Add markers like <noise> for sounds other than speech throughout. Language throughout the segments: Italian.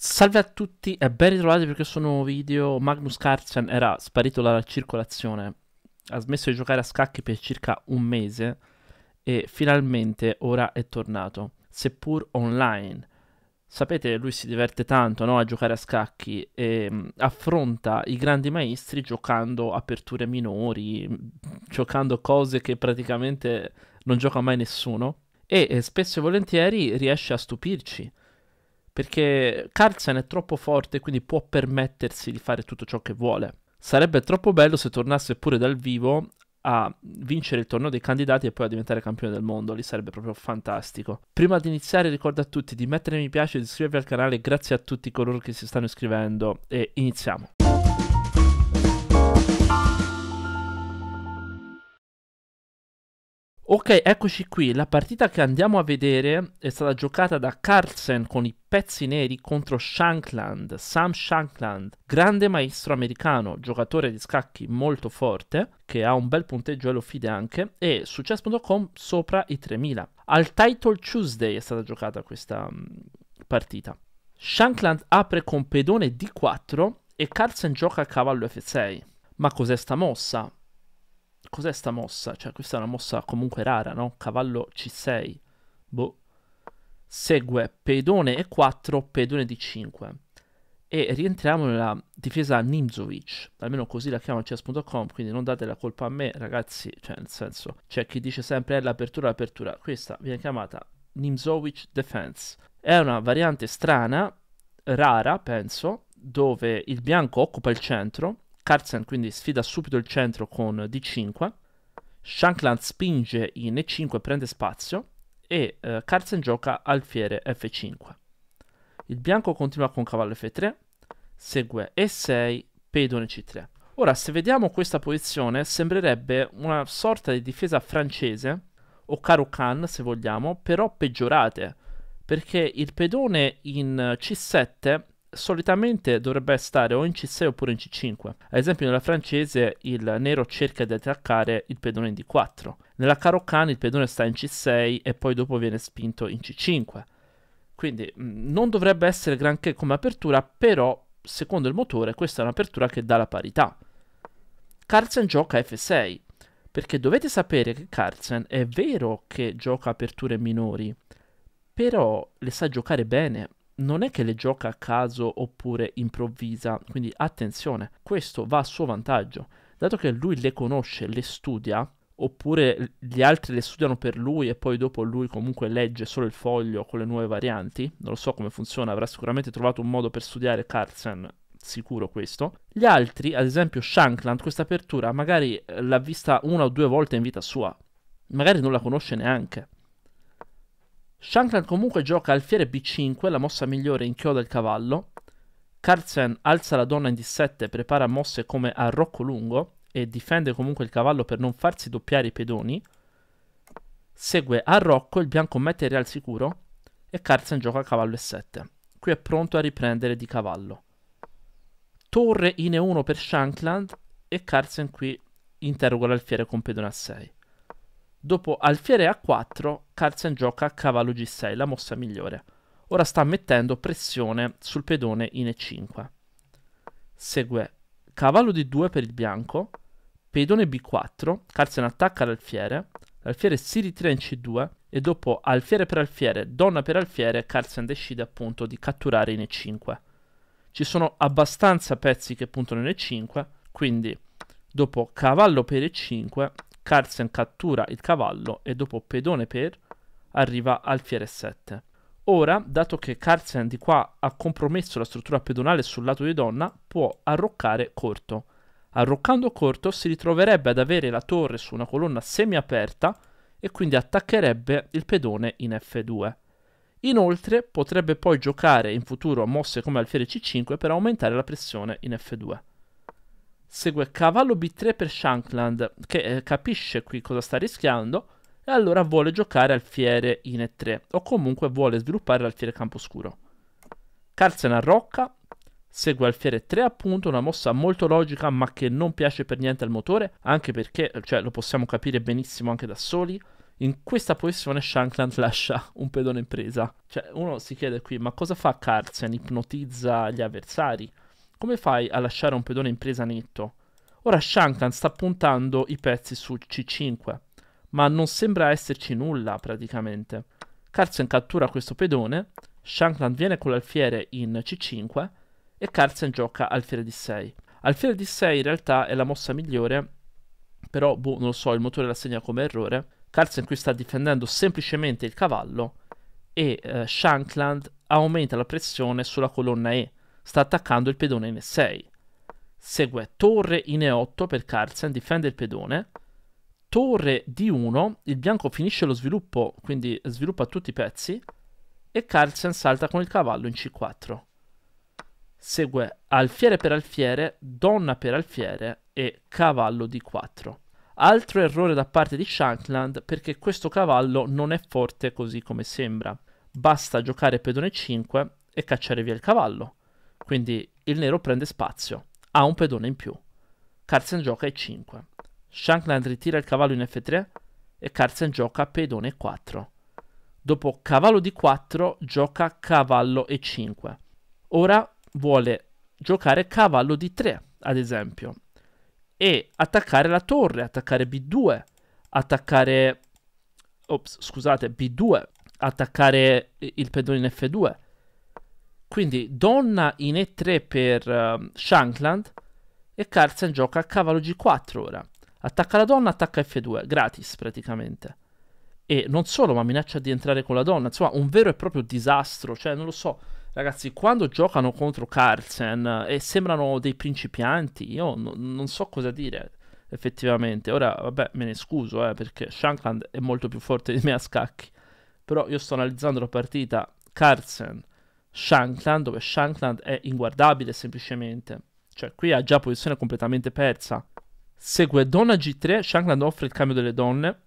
Salve a tutti e ben ritrovati per questo nuovo video. Magnus Carlsen era sparito dalla circolazione, ha smesso di giocare a scacchi per circa un mese e finalmente ora è tornato, seppur online. Sapete, lui si diverte tanto no, a giocare a scacchi e mh, mm, affronta i grandi maestri giocando aperture minori, mh, mm, giocando cose che praticamente non gioca mai nessuno e eh, spesso e volentieri riesce a stupirci perché Carlsen è troppo forte quindi può permettersi di fare tutto ciò che vuole. Sarebbe troppo bello se tornasse pure dal vivo a vincere il torneo dei candidati e poi a diventare campione del mondo, lì sarebbe proprio fantastico. Prima di iniziare ricordo a tutti di mettere mi piace, di iscrivervi al canale, grazie a tutti coloro che si stanno iscrivendo e iniziamo. Ok, eccoci qui. La partita che andiamo a vedere è stata giocata da Carlsen con i pezzi neri contro Shankland, Sam Shankland, grande maestro americano, giocatore di scacchi molto forte, che ha un bel punteggio e lo fide anche, e su chess.com sopra i 3000. Al Title Tuesday è stata giocata questa mm, partita. Shankland apre con pedone D4 e Carlsen gioca a cavallo F6. Ma cos'è sta mossa? cos'è sta mossa? Cioè, questa è una mossa comunque rara, no? Cavallo C6, boh. Segue pedone E4, pedone D5. E rientriamo nella difesa Nimzovic, almeno così la chiama chess.com, quindi non date la colpa a me, ragazzi, cioè nel senso, c'è chi dice sempre è eh, l'apertura, l'apertura. Questa viene chiamata Nimzovic Defense. È una variante strana, rara, penso, dove il bianco occupa il centro Carlsen quindi sfida subito il centro con D5. Shankland spinge in E5 prende spazio e eh, Carlsen gioca alfiere F5. Il bianco continua con cavallo F3, segue E6, pedone C3. Ora, se vediamo questa posizione, sembrerebbe una sorta di difesa francese, o Karukan se vogliamo, però peggiorate, perché il pedone in C7 solitamente dovrebbe stare o in C6 oppure in C5. Ad esempio nella francese il nero cerca di attaccare il pedone in D4. Nella Caroccan il pedone sta in C6 e poi dopo viene spinto in C5. Quindi mh, mm, non dovrebbe essere granché come apertura, però secondo il motore questa è un'apertura che dà la parità. Carlsen gioca F6, perché dovete sapere che Carlsen è vero che gioca aperture minori, però le sa giocare bene non è che le gioca a caso oppure improvvisa, quindi attenzione, questo va a suo vantaggio. Dato che lui le conosce, le studia, oppure gli altri le studiano per lui e poi dopo lui comunque legge solo il foglio con le nuove varianti, non lo so come funziona, avrà sicuramente trovato un modo per studiare Carlsen, sicuro questo. Gli altri, ad esempio Shankland, questa apertura magari eh, l'ha vista una o due volte in vita sua, magari non la conosce neanche. Shankland comunque gioca alfiere b5, la mossa migliore inchioda il cavallo. Carlsen alza la donna in d7, prepara mosse come a rocco lungo e difende comunque il cavallo per non farsi doppiare i pedoni. Segue a rocco, il bianco mette il real sicuro e Carlsen gioca a cavallo e7. Qui è pronto a riprendere di cavallo. Torre in e1 per Shankland e Carlsen qui interroga l'alfiere con pedone a 6. Dopo alfiere A4, Carlsen gioca a cavallo G6, la mossa migliore. Ora sta mettendo pressione sul pedone in E5. Segue cavallo D2 per il bianco, pedone B4, Carlsen attacca l'alfiere, l'alfiere si ritira in C2 e dopo alfiere per alfiere, donna per alfiere, Carlsen decide appunto di catturare in E5. Ci sono abbastanza pezzi che puntano in E5, quindi dopo cavallo per E5 Carlsen cattura il cavallo e dopo pedone per arriva al fiere 7. Ora, dato che Carlsen di qua ha compromesso la struttura pedonale sul lato di donna, può arroccare corto. Arroccando corto si ritroverebbe ad avere la torre su una colonna semiaperta e quindi attaccherebbe il pedone in F2. Inoltre potrebbe poi giocare in futuro mosse come alfiere C5 per aumentare la pressione in F2. Segue cavallo b3 per Shankland, che eh, capisce qui cosa sta rischiando e allora vuole giocare alfiere in e3 o comunque vuole sviluppare l'alfiere campo camposcuro. Carlsen arrocca, segue alfiere 3 appunto, una mossa molto logica ma che non piace per niente al motore, anche perché eh, cioè, lo possiamo capire benissimo anche da soli. In questa posizione Shankland <laughs> lascia un pedone in presa. Cioè, uno si chiede qui, ma cosa fa Carlsen? Ipnotizza gli avversari? Come fai a lasciare un pedone in presa netto? Ora Shankan sta puntando i pezzi su C5, ma non sembra esserci nulla praticamente. Carlsen cattura questo pedone, Shankan viene con l'alfiere in C5 e Carlsen gioca alfiere D6. Alfiere D6 in realtà è la mossa migliore, però boh, non lo so, il motore la segna come errore. Carlsen qui sta difendendo semplicemente il cavallo e eh, Shankland aumenta la pressione sulla colonna E sta attaccando il pedone in E6. Segue torre in E8 per Carlsen, difende il pedone. Torre D1, il bianco finisce lo sviluppo, quindi sviluppa tutti i pezzi. E Carlsen salta con il cavallo in C4. Segue alfiere per alfiere, donna per alfiere e cavallo D4. Altro errore da parte di Shankland perché questo cavallo non è forte così come sembra. Basta giocare pedone 5 e cacciare via il cavallo. Quindi il nero prende spazio, ha un pedone in più. Carlsen gioca e5. Shankland ritira il cavallo in f3 e Carlsen gioca pedone 4 Dopo cavallo di 4 gioca cavallo e5. Ora vuole giocare cavallo di 3, ad esempio, e attaccare la torre, attaccare b2, attaccare... Ops, scusate, b2, attaccare il pedone in f2 quindi donna in E3 per uh, Shankland e Carlsen gioca a cavallo G4 ora. Attacca la donna, attacca F2, gratis praticamente. E non solo, ma minaccia di entrare con la donna. Insomma, un vero e proprio disastro. Cioè, non lo so, ragazzi, quando giocano contro Carlsen eh, e sembrano dei principianti, io no, non so cosa dire effettivamente. Ora, vabbè, me ne scuso, eh, perché Shankland è molto più forte di me a scacchi. Però io sto analizzando la partita Carlsen Shankland, dove Shankland è inguardabile semplicemente. Cioè qui ha già posizione completamente persa. Segue donna g3, Shankland offre il cambio delle donne,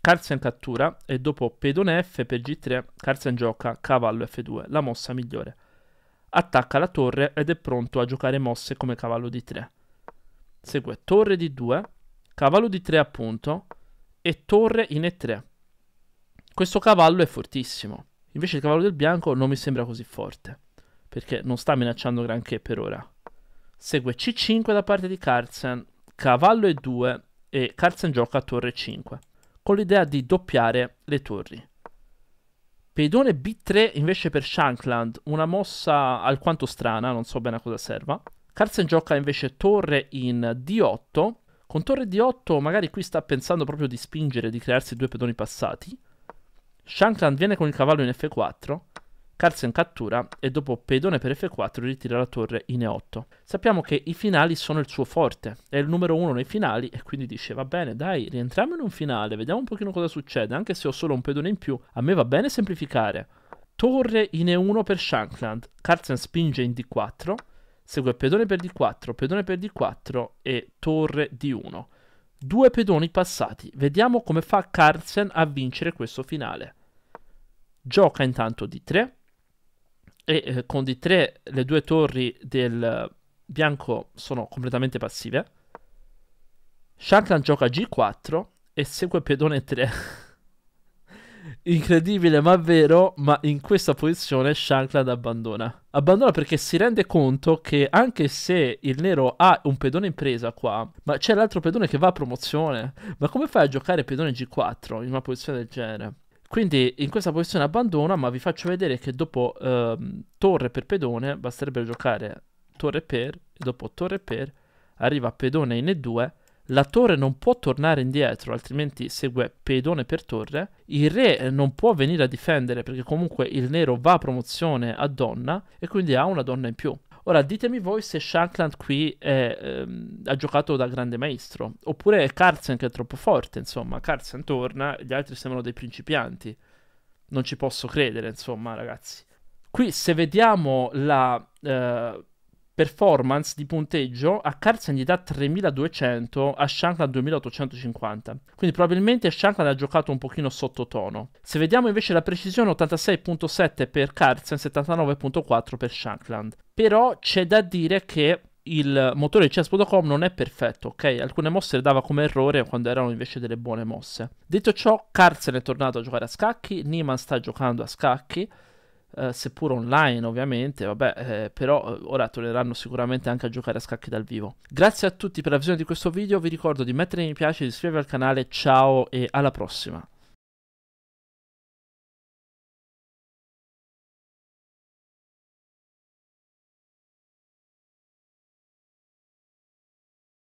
Carlsen cattura e dopo pedone f per g3 Carlsen gioca cavallo f2, la mossa migliore. Attacca la torre ed è pronto a giocare mosse come cavallo di 3. Segue torre di 2, cavallo di 3 appunto e torre in e3. Questo cavallo è fortissimo. Invece il cavallo del bianco non mi sembra così forte, perché non sta minacciando granché per ora. Segue C5 da parte di Carlsen, cavallo E2 e Carlsen gioca a torre 5, con l'idea di doppiare le torri. Pedone B3 invece per Shankland, una mossa alquanto strana, non so bene a cosa serva. Carlsen gioca invece torre in D8. Con torre D8 magari qui sta pensando proprio di spingere, di crearsi due pedoni passati. Shankland viene con il cavallo in F4, Carlsen cattura e dopo pedone per F4 ritira la torre in E8. Sappiamo che i finali sono il suo forte, è il numero uno nei finali e quindi dice va bene dai rientriamo in un finale, vediamo un pochino cosa succede, anche se ho solo un pedone in più, a me va bene semplificare. Torre in E1 per Shankland, Carlsen spinge in D4, segue pedone per D4, pedone per D4 e torre D1. Due pedoni passati, vediamo come fa Carlsen a vincere questo finale gioca intanto D3 e eh, con D3 le due torri del eh, bianco sono completamente passive. Shankland gioca G4 e segue pedone 3. <laughs> Incredibile ma vero, ma in questa posizione Shankland abbandona. Abbandona perché si rende conto che anche se il nero ha un pedone in presa qua, ma c'è l'altro pedone che va a promozione. Ma come fai a giocare pedone G4 in una posizione del genere? Quindi in questa posizione abbandona, ma vi faccio vedere che dopo ehm, torre per pedone basterebbe giocare torre per, e dopo torre per arriva pedone in E2, la torre non può tornare indietro, altrimenti segue pedone per torre, il re non può venire a difendere perché comunque il nero va a promozione a donna e quindi ha una donna in più. Ora ditemi voi se Shankland qui è, ehm, ha giocato da grande maestro, oppure è Carlsen che è troppo forte, insomma, Carlsen torna, gli altri sembrano dei principianti. Non ci posso credere, insomma, ragazzi. Qui se vediamo la... Eh, performance di punteggio a Carson gli dà 3200 a Shankland 2850 quindi probabilmente Shankland ha giocato un pochino sottotono se vediamo invece la precisione 86.7 per Carson 79.4 per Shankland però c'è da dire che il motore di chess.com non è perfetto, ok? Alcune mosse le dava come errore quando erano invece delle buone mosse. Detto ciò, Carlsen è tornato a giocare a scacchi, Niemann sta giocando a scacchi, eh, seppur online ovviamente, vabbè, eh, però eh, ora torneranno sicuramente anche a giocare a scacchi dal vivo. Grazie a tutti per la visione di questo video, vi ricordo di mettere mi piace, di iscrivervi al canale, ciao e alla prossima!